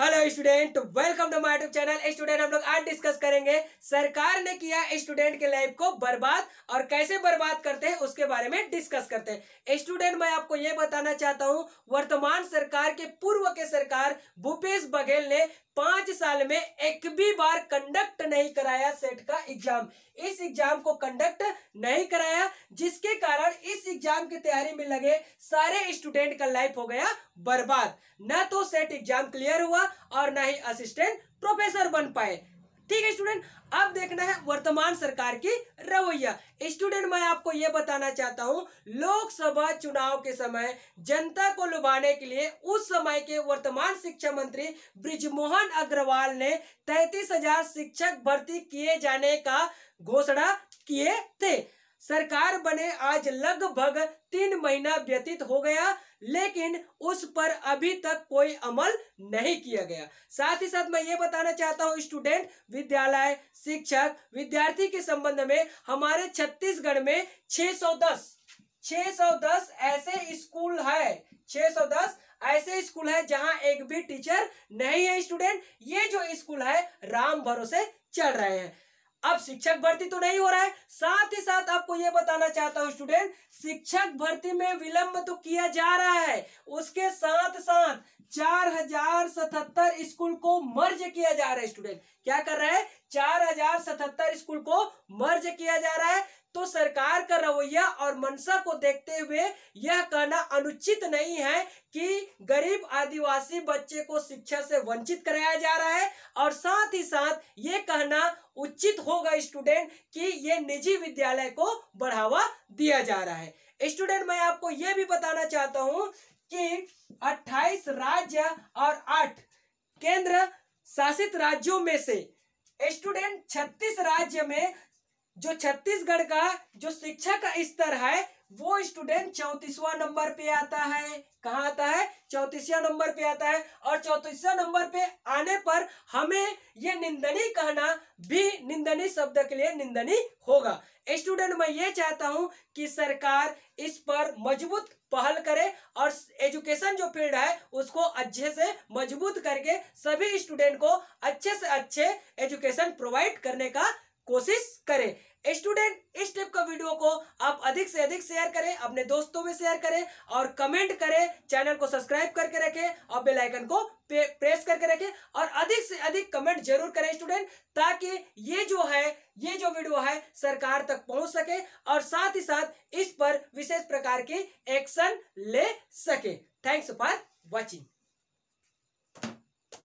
hello student welcome to my YouTube channel student हम लोग आज डिस्कस करेंगे सरकार ने किया स्टूडेंट के लाइफ को बर्बाद और कैसे बर्बाद करते हैं उसके बारे में डिस्कस करते हैं स्टूडेंट मैं आपको ये बताना चाहता हूँ वर्तमान सरकार के पूर्व के सरकार भूपेश बघेल ने पांच साल में एक भी बार कंडक्ट नहीं कराया सेट का एग्जाम इस एग्जाम को कंडक्ट नहीं कराया जिसके कारण इस एग्जाम की तैयारी में लगे सारे स्टूडेंट का लाइफ हो गया बर्बाद न तो सेट एग्जाम क्लियर हुआ और न ही असिस्टेंट प्रोफेसर बन पाए ठीक है स्टूडेंट अब देखना है वर्तमान सरकार की रवैया स्टूडेंट मैं आपको यह बताना चाहता हूं लोकसभा चुनाव के समय जनता को लुभाने के लिए उस समय के वर्तमान शिक्षा मंत्री ब्रिजमोहन अग्रवाल ने तैतीस हजार शिक्षक भर्ती किए जाने का घोषणा किए थे सरकार बने आज लगभग तीन महीना व्यतीत हो गया लेकिन उस पर अभी तक कोई अमल नहीं किया गया साथ ही साथ मैं ये बताना चाहता हूँ स्टूडेंट विद्यालय शिक्षक विद्यार्थी के संबंध में हमारे छत्तीसगढ़ में 610 610 ऐसे स्कूल है 610 ऐसे स्कूल है जहां एक भी टीचर नहीं है स्टूडेंट ये जो स्कूल है राम भरोसे चल रहे हैं अब शिक्षक भर्ती तो नहीं हो रहा है साथ ही साथ आपको यह बताना चाहता हूं स्टूडेंट शिक्षक भर्ती में विलंब तो किया जा रहा है उसके साथ साथ चार हजार सतहत्तर स्कूल को मर्ज किया जा रहा है स्टूडेंट क्या कर रहा है चार हजार सतहत्तर स्कूल को मर्ज किया जा रहा है तो सरकार का रवैया और मनसा को देखते हुए यह कहना अनुचित नहीं है कि गरीब आदिवासी बच्चे को शिक्षा से वंचित कराया जा रहा है और साथ ही साथ ये कहना उचित होगा स्टूडेंट कि ये निजी विद्यालय को बढ़ावा दिया जा रहा है स्टूडेंट मैं आपको यह भी बताना चाहता हूँ कि 28 राज्य और 8 केंद्र शासित राज्यों में से स्टूडेंट 36 राज्य में जो छत्तीसगढ़ का जो शिक्षा का स्तर है वो स्टूडेंट चौतीसवा नंबर पे आता है कहा आता है चौतीसवा नंबर पे आता है और चौतीसवा नंबर पे आने पर हमें ये निंदनी कहना भी निंदनी शब्द के लिए निंदनी होगा स्टूडेंट मैं ये चाहता हूँ कि सरकार इस पर मजबूत पहल करे और एजुकेशन जो फील्ड है उसको अच्छे से मजबूत करके सभी स्टूडेंट को अच्छे से अच्छे एजुकेशन प्रोवाइड करने का कोशिश करें स्टूडेंट इस टाइप का वीडियो को आप अधिक से अधिक शेयर करें अपने दोस्तों में शेयर करें और कमेंट करें चैनल को सब्सक्राइब करके रखें और बेल आइकन को प्रेस करके रखें और अधिक से अधिक कमेंट जरूर करें स्टूडेंट ताकि ये जो है ये जो वीडियो है सरकार तक पहुंच सके और साथ ही साथ इस पर विशेष प्रकार के एक्शन ले सके थैंक्स फॉर वॉचिंग